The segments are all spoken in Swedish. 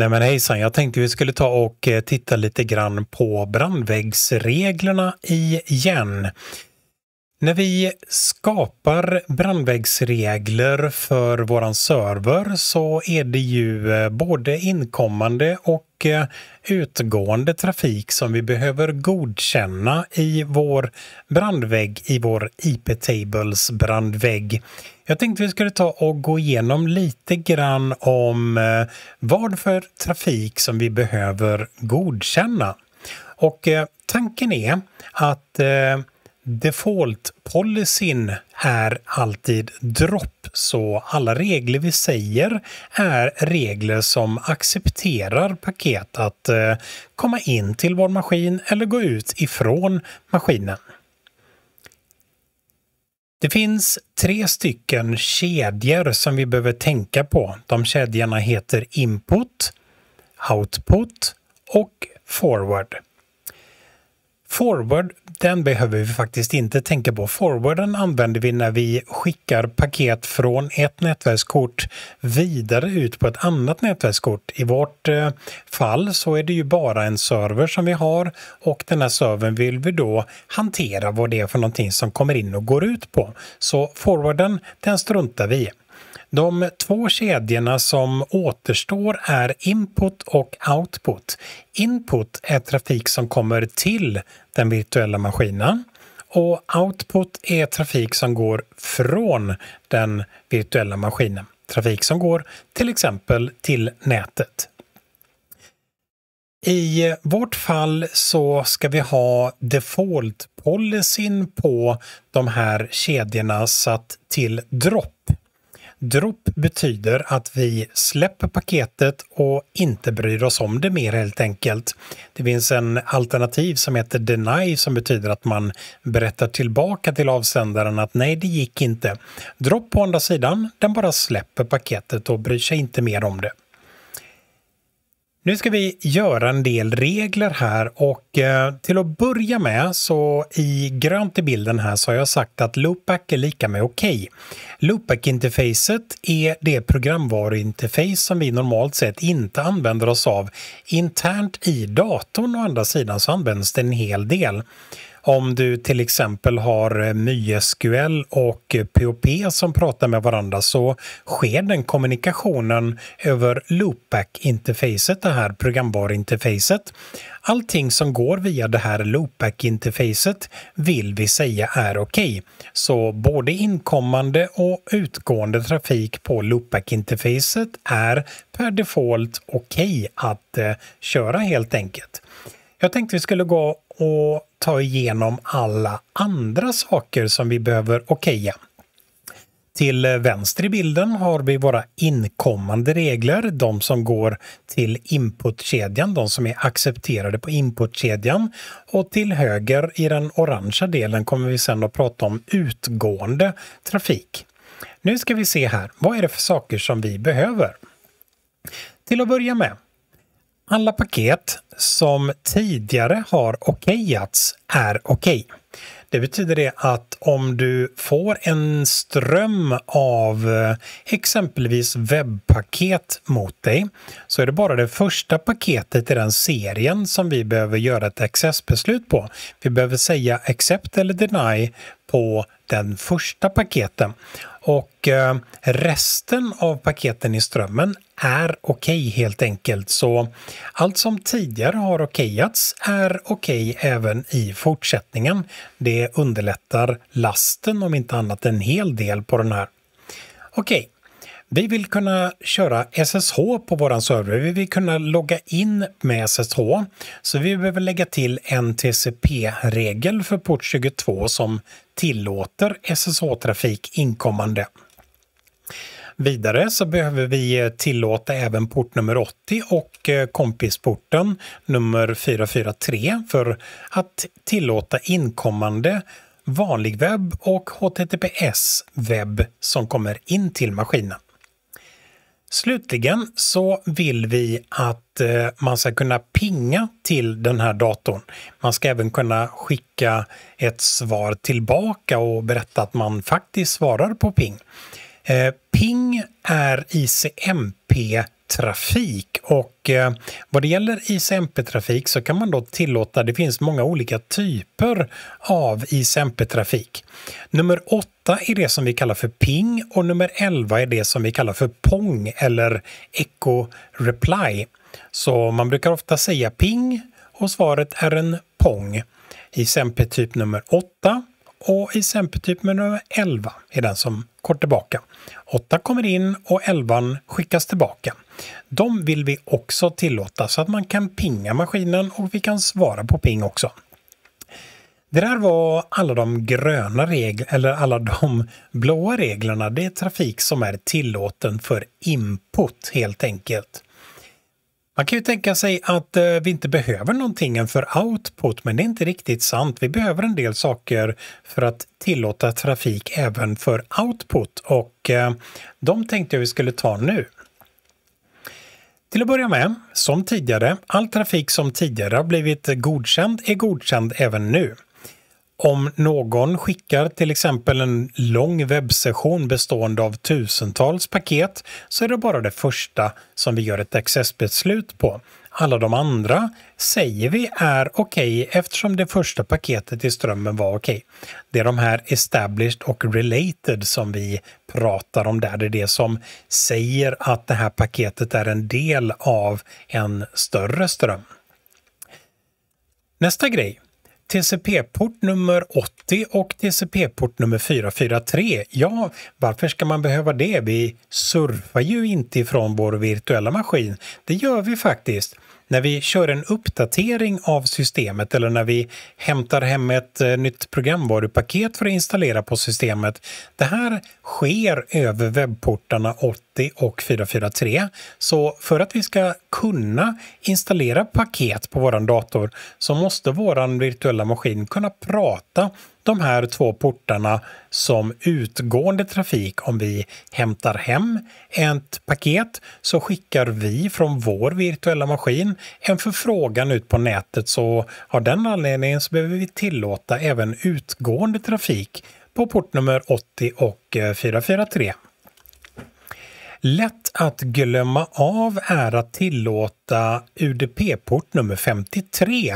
Nej men hejsan, jag tänkte vi skulle ta och eh, titta lite grann på brandväggsreglerna igen. När vi skapar brandvägsregler för våran server så är det ju eh, både inkommande och eh, utgående trafik som vi behöver godkänna i vår brandvägg, i vår IP-tables brandvägg. Jag tänkte vi skulle ta och gå igenom lite grann om eh, vad för trafik som vi behöver godkänna. Och tanken är att default-policyn är alltid dropp, så alla regler vi säger är regler som accepterar paket att eh, komma in till vår maskin eller gå ut ifrån maskinen. Det finns tre stycken kedjor som vi behöver tänka på. De kedjorna heter input, output och forward. Forward, den behöver vi faktiskt inte tänka på. Forwarden använder vi när vi skickar paket från ett nätverkskort vidare ut på ett annat nätverkskort. I vårt eh, fall så är det ju bara en server som vi har och den här servern vill vi då hantera vad det är för någonting som kommer in och går ut på. Så forwarden, den struntar vi i. De två kedjorna som återstår är input och output. Input är trafik som kommer till den virtuella maskinen och output är trafik som går från den virtuella maskinen. Trafik som går till exempel till nätet. I vårt fall så ska vi ha default policyn på de här kedjorna satt till dropp. Drop betyder att vi släpper paketet och inte bryr oss om det mer helt enkelt. Det finns en alternativ som heter deny som betyder att man berättar tillbaka till avsändaren att nej, det gick inte. Drop på andra sidan, den bara släpper paketet och bryr sig inte mer om det. Nu ska vi göra en del regler här och eh, till att börja med så i grönt i bilden här så har jag sagt att loopback är lika med OK. Loopback-interfacet är det programvaruinterface som vi normalt sett inte använder oss av. Internt i datorn å andra sidan så används det en hel del. Om du till exempel har eh, MySQL och POP eh, som pratar med varandra så sker den kommunikationen över loopback-interfacet, det här programvaruinterfacet. Allting som går via det här loopback-interfacet vill vi säga är okej. Okay. Så både inkommande och utgående trafik på loopback-interfacet är per default okej okay att eh, köra helt enkelt. Jag tänkte vi skulle gå och ta igenom alla andra saker som vi behöver okeja. Till vänster i bilden har vi våra inkommande regler, de som går till inputkedjan, de som är accepterade på inputkedjan. Och till höger i den orangea delen kommer vi sedan att prata om utgående trafik. Nu ska vi se här, vad är det för saker som vi behöver? Till att börja med alla paket som tidigare har okejats är okej. Okay. Det betyder det att om du får en ström av eh, exempelvis webbpaket mot dig så är det bara det första paketet i den serien som vi behöver göra ett accessbeslut på. Vi behöver säga accept eller deny på den första paketen. Och eh, resten av paketen i strömmen är okej okay helt enkelt. Så allt som tidigare har okejats är okej okay även i fortsättningen. Det underlättar lasten om inte annat en hel del på den här. Okej, okay. Vi vill kunna köra SSH på vår server. Vi vill kunna logga in med SSH. Så vi behöver lägga till en TCP-regel för port 22 som tillåter SSH-trafik inkommande. Vidare så behöver vi tillåta även port nummer 80 och eh, kompisporten nummer 443 för att tillåta inkommande vanlig webb och HTTPS webb som kommer in till maskinen. Slutligen så vill vi att eh, man ska kunna pinga till den här datorn. Man ska även kunna skicka ett svar tillbaka och berätta att man faktiskt svarar på ping. Eh, ping är ICMP trafik och eh, vad det gäller ICMP-trafik så kan man då tillåta, det finns många olika typer av ICMP-trafik. Nummer 8 är det som vi kallar för ping och nummer 11 är det som vi kallar för pong eller echo reply. Så man brukar ofta säga ping och svaret är en pong. ICMP typ nummer 8 och i sämpetypen nummer 11 är den som går tillbaka. 8 kommer in och 11 skickas tillbaka. De vill vi också tillåta så att man kan pinga maskinen och vi kan svara på ping också. Det där var alla de gröna reglerna, eller alla de blåa reglerna. Det är trafik som är tillåten för input helt enkelt. Man kan ju tänka sig att eh, vi inte behöver någonting för output, men det är inte riktigt sant. Vi behöver en del saker för att tillåta trafik även för output och eh, de tänkte jag vi skulle ta nu. Till att börja med, som tidigare, all trafik som tidigare har blivit godkänd är godkänd även nu om någon skickar till exempel en lång webbsession bestående av tusentals paket så är det bara det första som vi gör ett accessbeslut på. Alla de andra säger vi är okej okay eftersom det första paketet i strömmen var okej. Okay. Det är de här established och related som vi pratar om där. Det är det som säger att det här paketet är en del av en större ström. Nästa grej TCP-port nummer 80 och TCP-port nummer 443. Ja, varför ska man behöva det? Vi surfar ju inte ifrån vår virtuella maskin. Det gör vi faktiskt. När vi kör en uppdatering av systemet eller när vi hämtar hem ett eh, nytt programvarupaket för att installera på systemet. Det här sker över webbportarna 80 360 och 443. Så för att vi ska kunna installera paket på vår dator så måste vår virtuella maskin kunna prata de här två portarna som utgående trafik. Om vi hämtar hem ett paket så skickar vi från vår virtuella maskin en förfrågan ut på nätet så av den anledningen så behöver vi tillåta även utgående trafik på port nummer 80 och 443. Eh, Lätt att glömma av är att tillåta UDP-port nummer 53.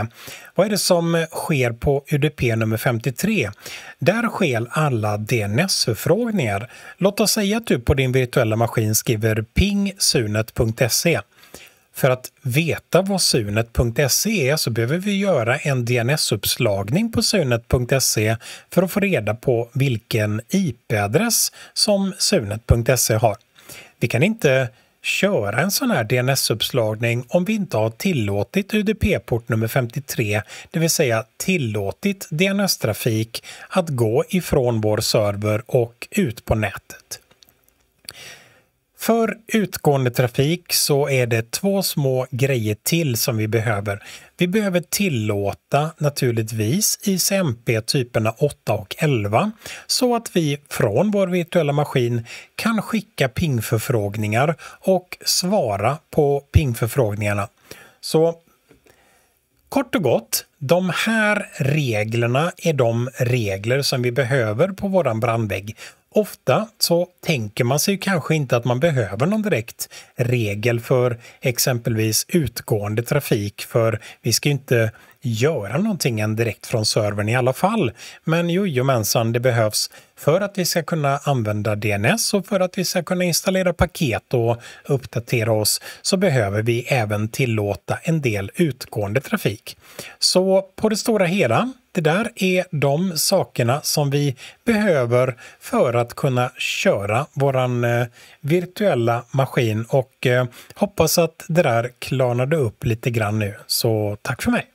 Vad är det som sker på UDP nummer 53? Där sker alla DNS-förfrågningar. Låt oss säga att du på din virtuella maskin skriver ping sunet.se. För att veta vad sunet.se är så behöver vi göra en DNS-uppslagning på sunet.se för att få reda på vilken IP-adress som sunet.se har. Vi kan inte köra en sån här DNS-uppslagning om vi inte har tillåtit UDP-port nummer 53, det vill säga tillåtit DNS-trafik att gå ifrån vår server och ut på nätet. För utgående trafik så är det två små grejer till som vi behöver. Vi behöver tillåta naturligtvis ICMP typerna 8 och 11 så att vi från vår virtuella maskin kan skicka pingförfrågningar och svara på pingförfrågningarna. Så kort och gott, de här reglerna är de regler som vi behöver på våran brandvägg ofta så tänker man sig kanske inte att man behöver någon direkt regel för exempelvis utgående trafik för vi ska ju inte göra någonting än direkt från servern i alla fall. Men jojomensan, det behövs för att vi ska kunna använda DNS och för att vi ska kunna installera paket och uppdatera oss så behöver vi även tillåta en del utgående trafik. Så på det stora hela det där är de sakerna som vi behöver för att kunna köra våran eh, virtuella maskin och eh, hoppas att det där klarnade upp lite grann nu. Så tack för mig!